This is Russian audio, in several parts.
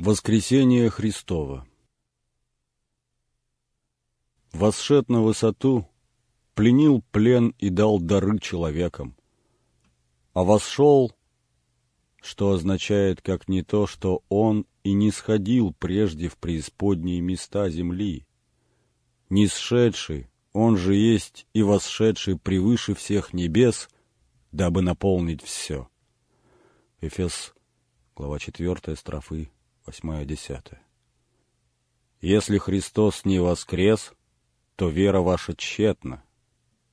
Воскресение Христово Восшед на высоту, пленил плен и дал дары человекам. А восшел, что означает как не то, что он и не сходил прежде в преисподние места земли. не сшедший, он же есть и восшедший превыше всех небес, дабы наполнить все. Эфес, глава 4, строфы 8-10. «Если Христос не воскрес, то вера ваша тщетна».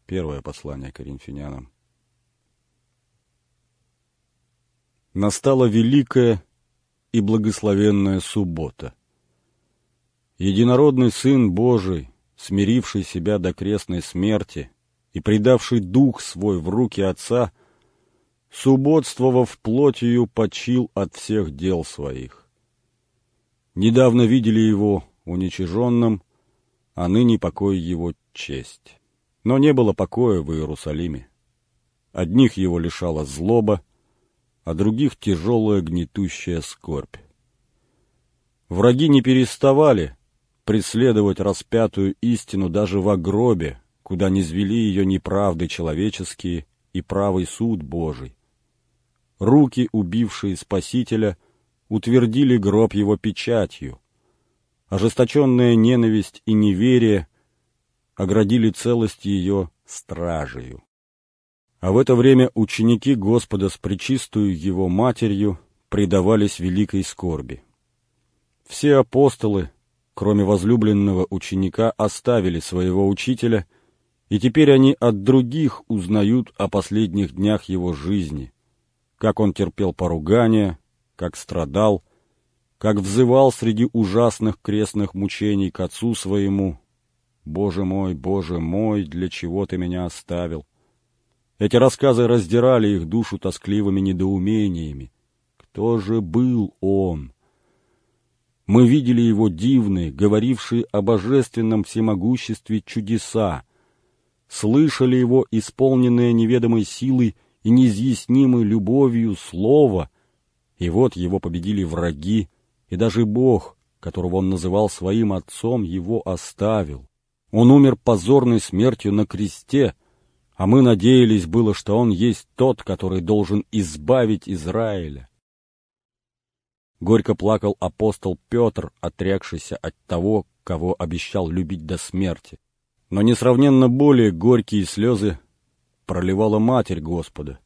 Первое послание коринфянянам. Настала великая и благословенная суббота. Единородный Сын Божий, смиривший себя до крестной смерти и предавший дух свой в руки Отца, субботствовав плотью, почил от всех дел своих. Недавно видели его уничиженным, а ныне покой его честь. Но не было покоя в Иерусалиме. Одних его лишала злоба, а других тяжелая гнетущая скорбь. Враги не переставали преследовать распятую истину даже в гробе, куда не звели ее неправды человеческие и правый суд Божий. Руки, убившие Спасителя, — утвердили гроб его печатью. Ожесточенная ненависть и неверие оградили целость ее стражею. А в это время ученики Господа с причистую его матерью предавались великой скорби. Все апостолы, кроме возлюбленного ученика, оставили своего учителя, и теперь они от других узнают о последних днях его жизни, как он терпел поругания как страдал, как взывал среди ужасных крестных мучений к отцу своему. «Боже мой, Боже мой, для чего ты меня оставил?» Эти рассказы раздирали их душу тоскливыми недоумениями. Кто же был он? Мы видели его дивные, говорившие о божественном всемогуществе чудеса, слышали его исполненное неведомой силой и неизъяснимой любовью слово — и вот его победили враги, и даже Бог, которого он называл своим отцом, его оставил. Он умер позорной смертью на кресте, а мы надеялись было, что он есть тот, который должен избавить Израиля. Горько плакал апостол Петр, отрекшийся от того, кого обещал любить до смерти. Но несравненно более горькие слезы проливала Матерь Господа,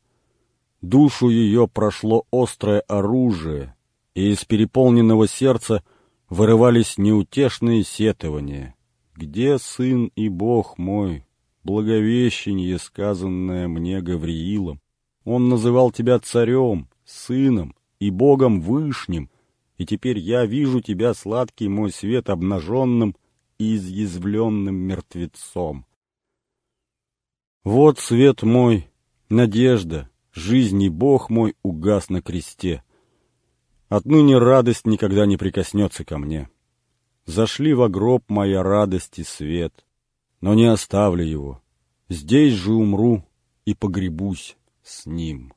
Душу ее прошло острое оружие, и из переполненного сердца вырывались неутешные сетования. «Где сын и Бог мой? Благовещение, сказанное мне Гавриилом. Он называл тебя царем, сыном и Богом Вышним, и теперь я вижу тебя, сладкий мой свет, обнаженным и изъязвленным мертвецом. Вот свет мой, надежда, жизни Бог мой угас на кресте. Отныне радость никогда не прикоснется ко мне. Зашли во гроб моя радость и свет, но не оставлю его. Здесь же умру и погребусь с ним.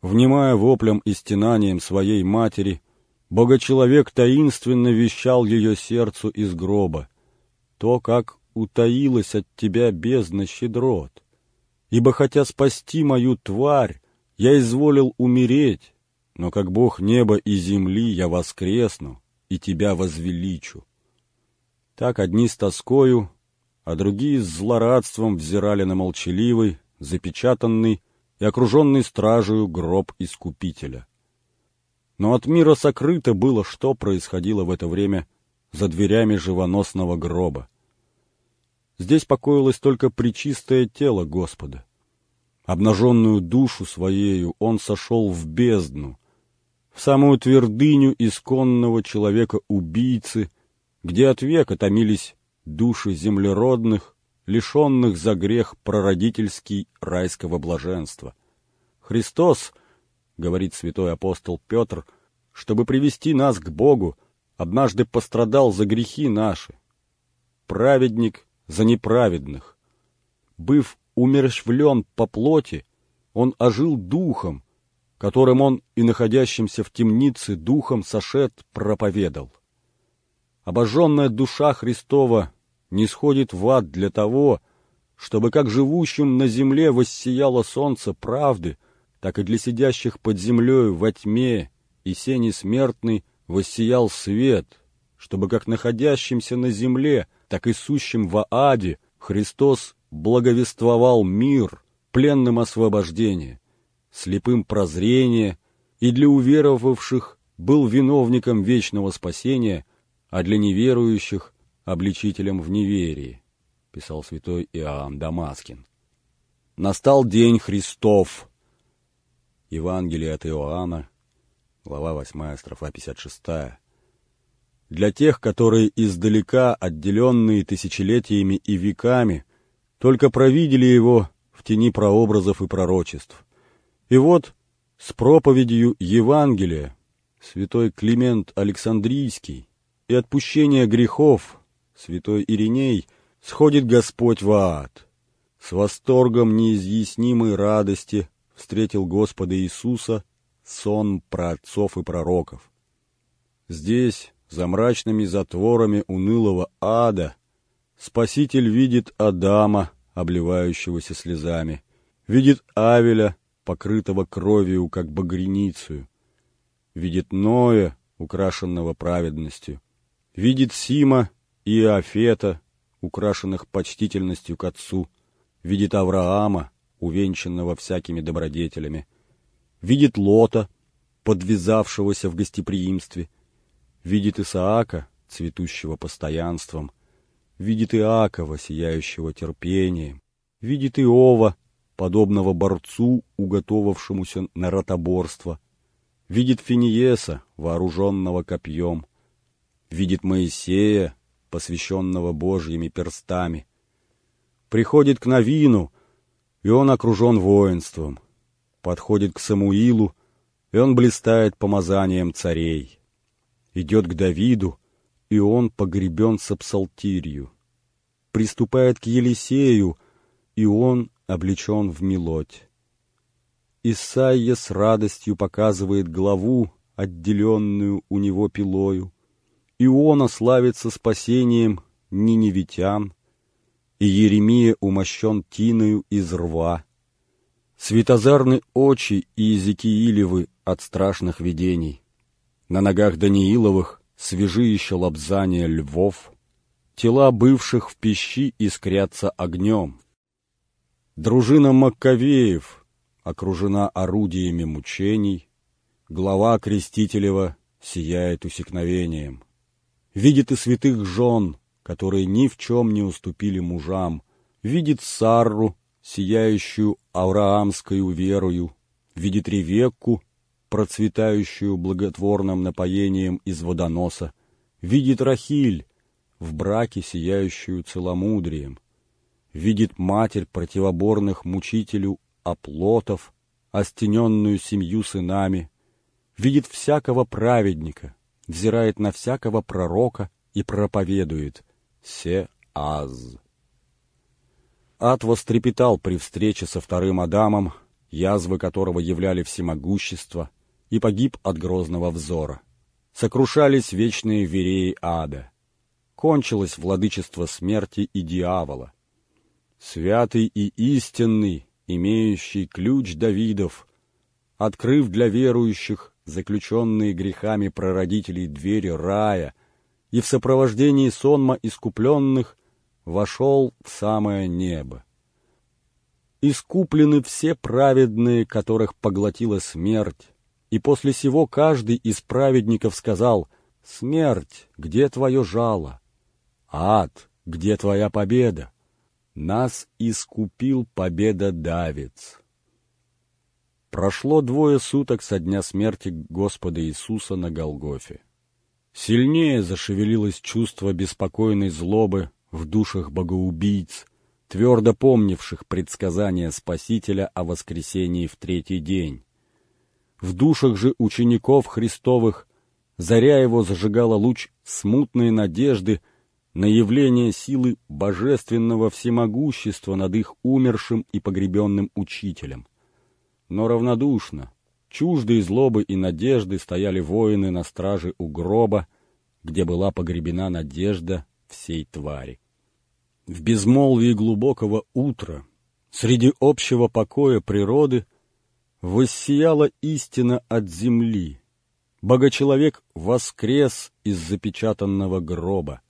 Внимая воплям и стенанием своей матери, Богочеловек таинственно вещал ее сердцу из гроба. То, как утаилась от тебя бездна щедрот — Ибо хотя спасти мою тварь, я изволил умереть, но как Бог неба и земли я воскресну и тебя возвеличу. Так одни с тоскою, а другие с злорадством взирали на молчаливый, запечатанный и окруженный стражею гроб Искупителя. Но от мира сокрыто было, что происходило в это время за дверями живоносного гроба. Здесь покоилось только причистое тело Господа. Обнаженную душу своею он сошел в бездну, в самую твердыню исконного человека-убийцы, где от века томились души землеродных, лишенных за грех прародительский райского блаженства. Христос, говорит святой апостол Петр, чтобы привести нас к Богу, однажды пострадал за грехи наши. Праведник за неправедных. Быв умершвлен по плоти, он ожил духом, которым он и находящимся в темнице духом сошед проповедал. Обожженная душа Христова не сходит в ад для того, чтобы как живущим на земле воссияло солнце правды, так и для сидящих под землею во тьме и сени смертной воссиял свет, чтобы как находящимся на земле, так и сущим во аде Христос благовествовал мир пленным освобождение, слепым прозрение, и для уверовавших был виновником вечного спасения, а для неверующих – обличителем в неверии, писал святой Иоанн Дамаскин. Настал день Христов. Евангелие от Иоанна, глава 8, строфа 56. Для тех, которые издалека, отделенные тысячелетиями и веками – только провидели его в тени прообразов и пророчеств. И вот с проповедью Евангелия святой Климент Александрийский и отпущение грехов святой Ириней сходит Господь в ад. С восторгом неизъяснимой радости встретил Господа Иисуса сон про отцов и пророков. Здесь, за мрачными затворами унылого ада, Спаситель видит Адама, обливающегося слезами, видит Авеля, покрытого кровью, как багреницию, видит Ноя, украшенного праведностью, видит Сима и Афета, украшенных почтительностью к отцу, видит Авраама, увенчанного всякими добродетелями, видит Лота, подвязавшегося в гостеприимстве, видит Исаака, цветущего постоянством, видит Иакова, сияющего терпением, видит Иова, подобного борцу, уготовавшемуся на ротоборство, видит Финиеса, вооруженного копьем, видит Моисея, посвященного Божьими перстами, приходит к Новину, и он окружен воинством, подходит к Самуилу, и он блистает помазанием царей, идет к Давиду, и он погребен со псалтирью. Приступает к Елисею, и он облечен в мелодь. Исаия с радостью показывает главу, отделенную у него пилою. Иона славится спасением ниневитян, и Еремия умощен тиною из рва. Светозарны очи и Иезекиилевы от страшных видений. На ногах Данииловых свежи еще лобзания львов, тела бывших в пищи искрятся огнем. Дружина Маккавеев окружена орудиями мучений, глава Крестителева сияет усекновением. Видит и святых жен, которые ни в чем не уступили мужам, видит Сарру, сияющую авраамской верою, видит Ревекку, процветающую благотворным напоением из водоноса, видит Рахиль, в браке сияющую целомудрием, видит матерь противоборных мучителю оплотов, остененную семью сынами, видит всякого праведника, взирает на всякого пророка и проповедует «Се аз». Ад вострепетал при встрече со вторым Адамом, язвы которого являли всемогущество, и погиб от грозного взора. Сокрушались вечные вереи ада. Кончилось владычество смерти и дьявола. Святый и истинный, имеющий ключ Давидов, открыв для верующих заключенные грехами прародителей двери рая, и в сопровождении сонма искупленных вошел в самое небо. Искуплены все праведные, которых поглотила смерть, и после сего каждый из праведников сказал, «Смерть, где твое жало? Ад, где твоя победа? Нас искупил победа Давец». Прошло двое суток со дня смерти Господа Иисуса на Голгофе. Сильнее зашевелилось чувство беспокойной злобы в душах богоубийц, твердо помнивших предсказания Спасителя о воскресении в третий день. В душах же учеников Христовых заря его зажигала луч смутной надежды на явление силы божественного всемогущества над их умершим и погребенным учителем. Но равнодушно, чуждые злобы и надежды стояли воины на страже у гроба, где была погребена надежда всей твари. В безмолвии глубокого утра, среди общего покоя природы — воссияла истина от земли. Богочеловек воскрес из запечатанного гроба,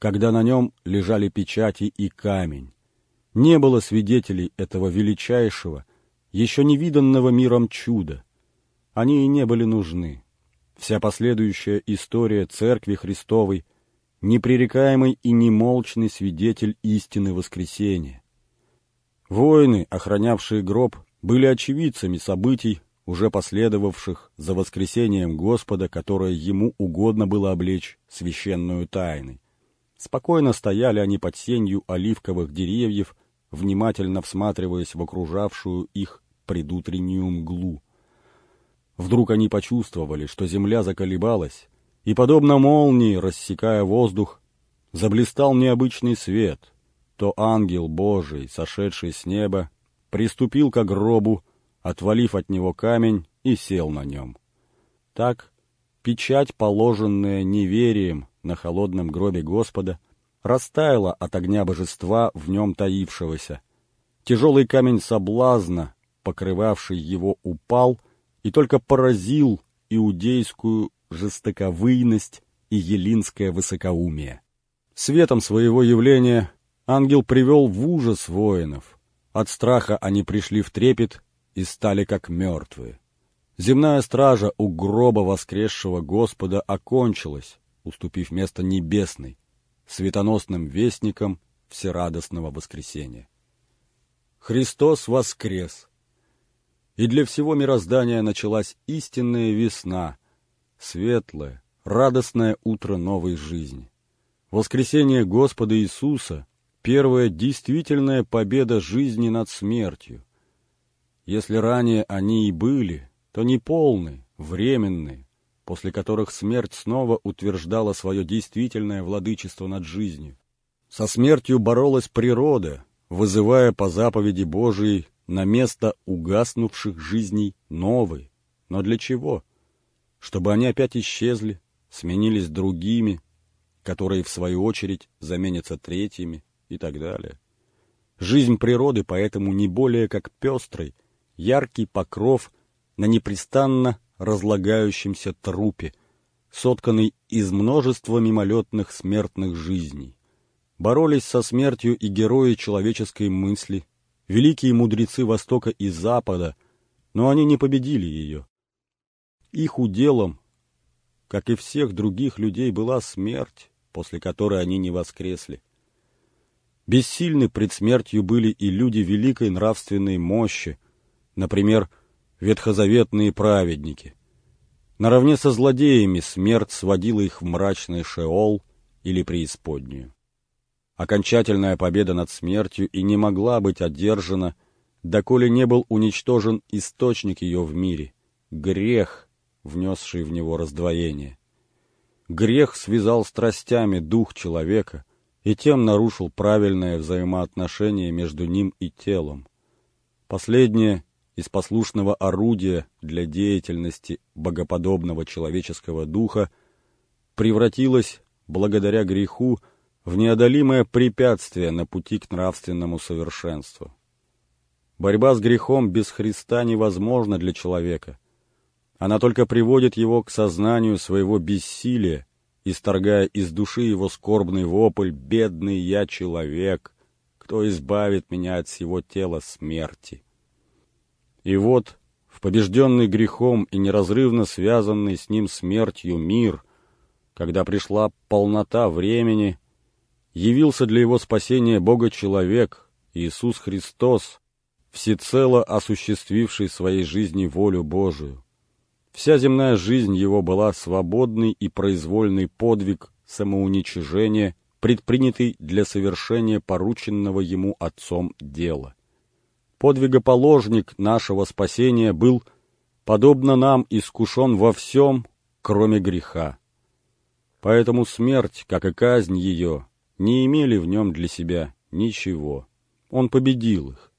когда на нем лежали печати и камень. Не было свидетелей этого величайшего, еще невиданного миром чуда. Они и не были нужны. Вся последующая история Церкви Христовой — непререкаемый и немолчный свидетель истины воскресения. Воины, охранявшие гроб, были очевидцами событий, уже последовавших за воскресением Господа, которое ему угодно было облечь священную тайной. Спокойно стояли они под сенью оливковых деревьев, внимательно всматриваясь в окружавшую их предутреннюю мглу. Вдруг они почувствовали, что земля заколебалась, и, подобно молнии, рассекая воздух, заблистал необычный свет. То ангел Божий, сошедший с неба, приступил к гробу, отвалив от него камень и сел на нем. Так печать, положенная неверием на холодном гробе Господа, растаяла от огня божества в нем таившегося. Тяжелый камень соблазна, покрывавший его, упал и только поразил иудейскую жестоковыйность и елинское высокоумие. Светом своего явления ангел привел в ужас воинов — от страха они пришли в трепет и стали как мертвые. Земная стража у гроба воскресшего Господа окончилась, уступив место небесной, светоносным вестникам всерадостного воскресения. Христос воскрес! И для всего мироздания началась истинная весна, светлое, радостное утро новой жизни. Воскресение Господа Иисуса Первая действительная победа жизни над смертью. Если ранее они и были, то неполны, временны, после которых смерть снова утверждала свое действительное владычество над жизнью. Со смертью боролась природа, вызывая по заповеди Божией на место угаснувших жизней новые. Но для чего? Чтобы они опять исчезли, сменились другими, которые, в свою очередь, заменятся третьими и так далее. Жизнь природы поэтому не более как пестрый, яркий покров на непрестанно разлагающемся трупе, сотканный из множества мимолетных смертных жизней. Боролись со смертью и герои человеческой мысли, великие мудрецы Востока и Запада, но они не победили ее. Их уделом, как и всех других людей, была смерть, после которой они не воскресли. Бессильны пред смертью были и люди великой нравственной мощи, например, ветхозаветные праведники. Наравне со злодеями смерть сводила их в мрачный шеол или преисподнюю. Окончательная победа над смертью и не могла быть одержана, доколе не был уничтожен источник ее в мире — грех, внесший в него раздвоение. Грех связал страстями дух человека, и тем нарушил правильное взаимоотношение между ним и телом. Последнее из послушного орудия для деятельности богоподобного человеческого духа превратилось, благодаря греху, в неодолимое препятствие на пути к нравственному совершенству. Борьба с грехом без Христа невозможна для человека. Она только приводит его к сознанию своего бессилия исторгая из души его скорбный вопль «Бедный я человек! Кто избавит меня от всего тела смерти?» И вот, в побежденный грехом и неразрывно связанный с ним смертью мир, когда пришла полнота времени, явился для его спасения Бога-человек, Иисус Христос, всецело осуществивший своей жизни волю Божию. Вся земная жизнь его была свободный и произвольный подвиг самоуничижения, предпринятый для совершения порученного ему отцом дела. Подвигоположник нашего спасения был, подобно нам, искушен во всем, кроме греха. Поэтому смерть, как и казнь ее, не имели в нем для себя ничего. Он победил их.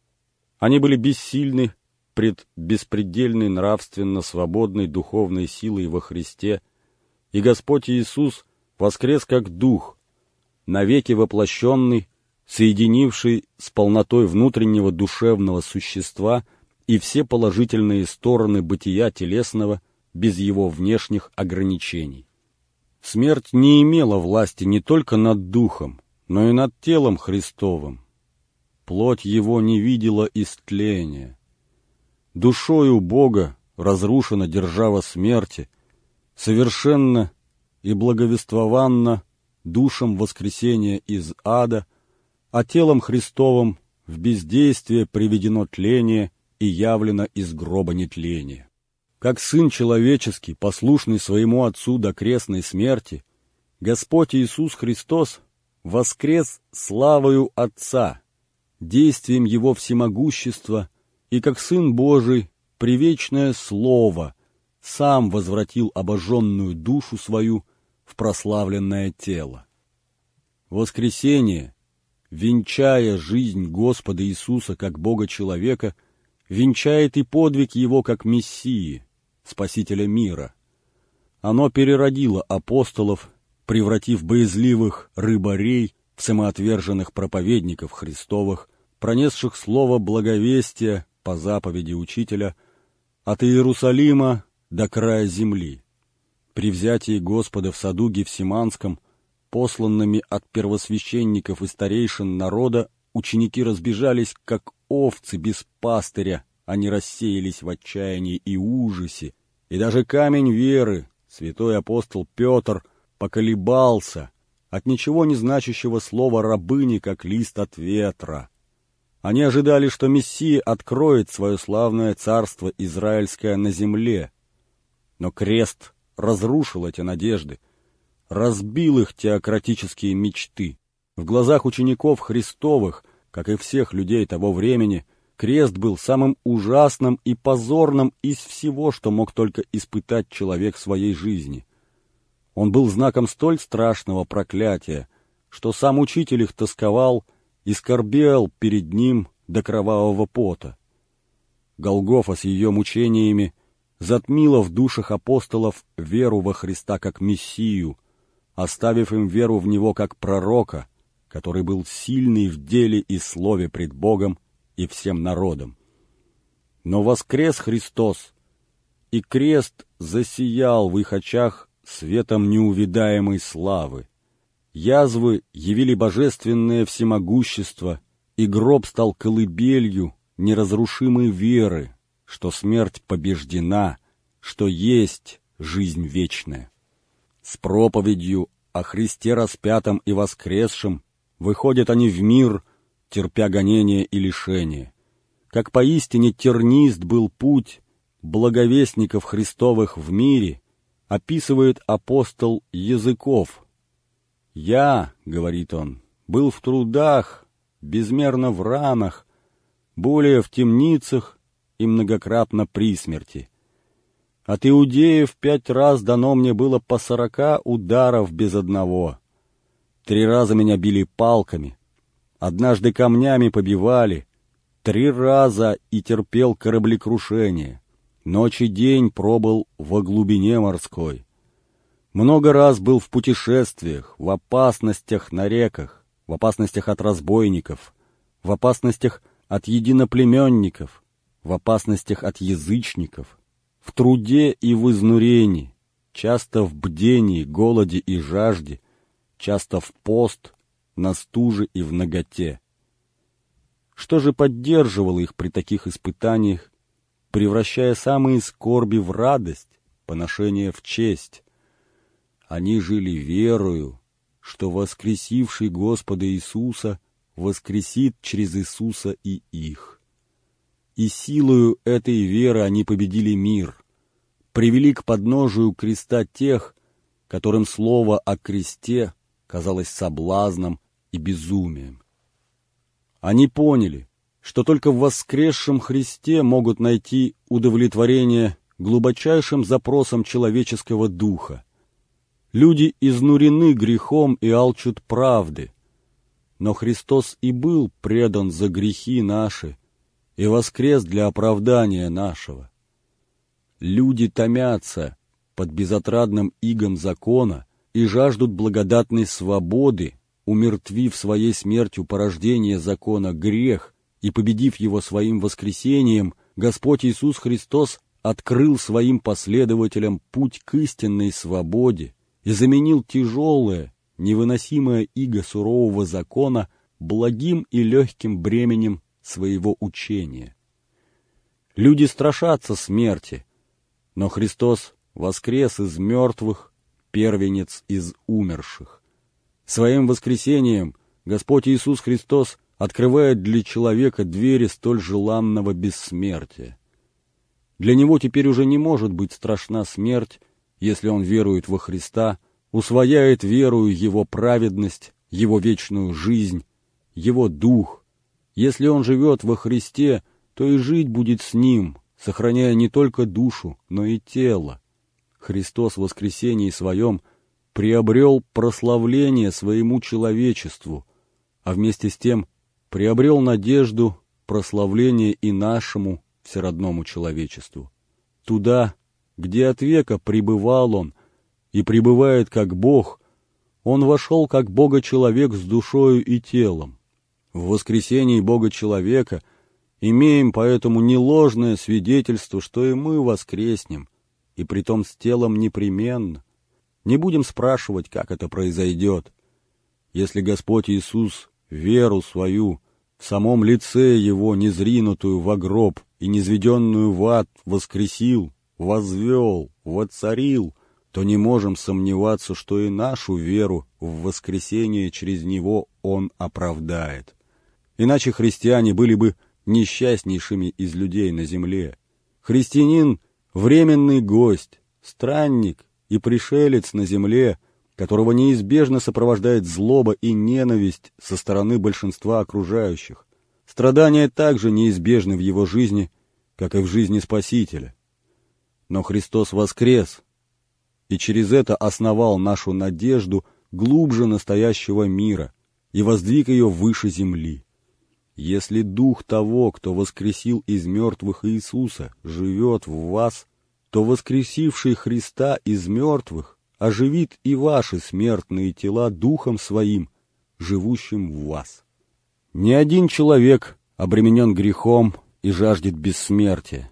Они были бессильны пред беспредельной нравственно свободной духовной силой во Христе, и Господь Иисус воскрес как Дух, навеки воплощенный, соединивший с полнотой внутреннего душевного существа и все положительные стороны бытия телесного без его внешних ограничений. Смерть не имела власти не только над духом, но и над телом Христовым. Плоть его не видела истления, душою Бога разрушена держава смерти, совершенно и благовествованно душам воскресения из ада, а телом Христовым в бездействие приведено тление и явлено из гроба нетление. Как Сын Человеческий, послушный Своему Отцу до крестной смерти, Господь Иисус Христос воскрес славою Отца, действием Его всемогущества – и как Сын Божий, привечное Слово, сам возвратил обожженную душу свою в прославленное тело. Воскресение, венчая жизнь Господа Иисуса как Бога-человека, венчает и подвиг Его как Мессии, Спасителя мира. Оно переродило апостолов, превратив боязливых рыбарей в самоотверженных проповедников Христовых, пронесших слово благовестия по заповеди учителя от Иерусалима до края земли, при взятии Господа в саду Гефсиманском, посланными от первосвященников и старейшин народа, ученики разбежались, как овцы без пастыря, они рассеялись в отчаянии и ужасе, и даже камень веры, святой апостол Петр, поколебался от ничего не значащего слова «рабыни», как лист от ветра — они ожидали, что Мессия откроет свое славное царство израильское на земле. Но крест разрушил эти надежды, разбил их теократические мечты. В глазах учеников Христовых, как и всех людей того времени, крест был самым ужасным и позорным из всего, что мог только испытать человек в своей жизни. Он был знаком столь страшного проклятия, что сам учитель их тосковал – и скорбел перед ним до кровавого пота. Голгофа с ее мучениями затмила в душах апостолов веру во Христа как Мессию, оставив им веру в Него как пророка, который был сильный в деле и слове пред Богом и всем народом. Но воскрес Христос, и крест засиял в их очах светом неувидаемой славы. Язвы явили божественное всемогущество, и гроб стал колыбелью неразрушимой веры, что смерть побеждена, что есть жизнь вечная. С проповедью о Христе распятом и воскресшем выходят они в мир, терпя гонения и лишения. Как поистине тернист был путь благовестников Христовых в мире, описывает апостол Языков – «Я, — говорит он, — был в трудах, безмерно в ранах, более в темницах и многократно при смерти. От иудеев пять раз дано мне было по сорока ударов без одного. Три раза меня били палками, однажды камнями побивали, три раза и терпел кораблекрушение. Ночь и день пробыл во глубине морской. Много раз был в путешествиях, в опасностях на реках, в опасностях от разбойников, в опасностях от единоплеменников, в опасностях от язычников, в труде и в изнурении, часто в бдении, голоде и жажде, часто в пост, на стуже и в ноготе. Что же поддерживало их при таких испытаниях, превращая самые скорби в радость, поношение в честь? Они жили верою, что воскресивший Господа Иисуса воскресит через Иисуса и их. И силою этой веры они победили мир, привели к подножию креста тех, которым слово о кресте казалось соблазном и безумием. Они поняли, что только в воскресшем Христе могут найти удовлетворение глубочайшим запросам человеческого духа, Люди изнурены грехом и алчут правды. Но Христос и был предан за грехи наши и воскрес для оправдания нашего. Люди томятся под безотрадным игом закона и жаждут благодатной свободы, умертвив своей смертью порождение закона грех и победив его своим воскресением, Господь Иисус Христос открыл своим последователям путь к истинной свободе, и заменил тяжелое, невыносимое иго сурового закона благим и легким бременем своего учения. Люди страшатся смерти, но Христос воскрес из мертвых, первенец из умерших. Своим воскресением Господь Иисус Христос открывает для человека двери столь желанного бессмертия. Для него теперь уже не может быть страшна смерть, если он верует во Христа, усвояет верою его праведность, его вечную жизнь, его дух. Если он живет во Христе, то и жить будет с ним, сохраняя не только душу, но и тело. Христос в воскресении своем приобрел прославление своему человечеству, а вместе с тем приобрел надежду, прославления и нашему всеродному человечеству. Туда, где от века пребывал он и пребывает как Бог, он вошел как Бога-человек с душою и телом. В воскресении Бога-человека имеем поэтому не ложное свидетельство, что и мы воскреснем, и притом с телом непременно. Не будем спрашивать, как это произойдет. Если Господь Иисус веру свою в самом лице Его незринутую во гроб и незведенную в ад воскресил, возвел, воцарил, то не можем сомневаться, что и нашу веру в воскресение через него он оправдает. Иначе христиане были бы несчастнейшими из людей на земле. Христианин — временный гость, странник и пришелец на земле, которого неизбежно сопровождает злоба и ненависть со стороны большинства окружающих. Страдания также неизбежны в его жизни, как и в жизни Спасителя но Христос воскрес, и через это основал нашу надежду глубже настоящего мира и воздвиг ее выше земли. Если дух того, кто воскресил из мертвых Иисуса, живет в вас, то воскресивший Христа из мертвых оживит и ваши смертные тела духом своим, живущим в вас. Ни один человек обременен грехом и жаждет бессмертия.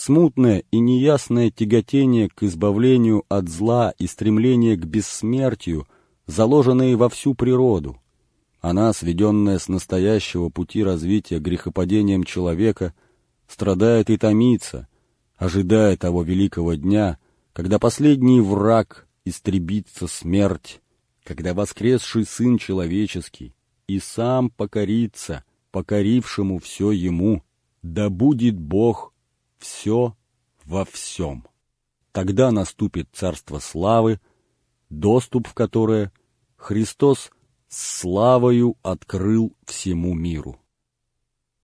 Смутное и неясное тяготение к избавлению от зла и стремление к бессмертию, заложенные во всю природу. Она, сведенная с настоящего пути развития грехопадением человека, страдает и томится, ожидая того великого дня, когда последний враг истребится смерть, когда воскресший Сын Человеческий и сам покорится покорившему все ему, да будет Бог все во всем. Тогда наступит царство славы, доступ в которое Христос славою открыл всему миру.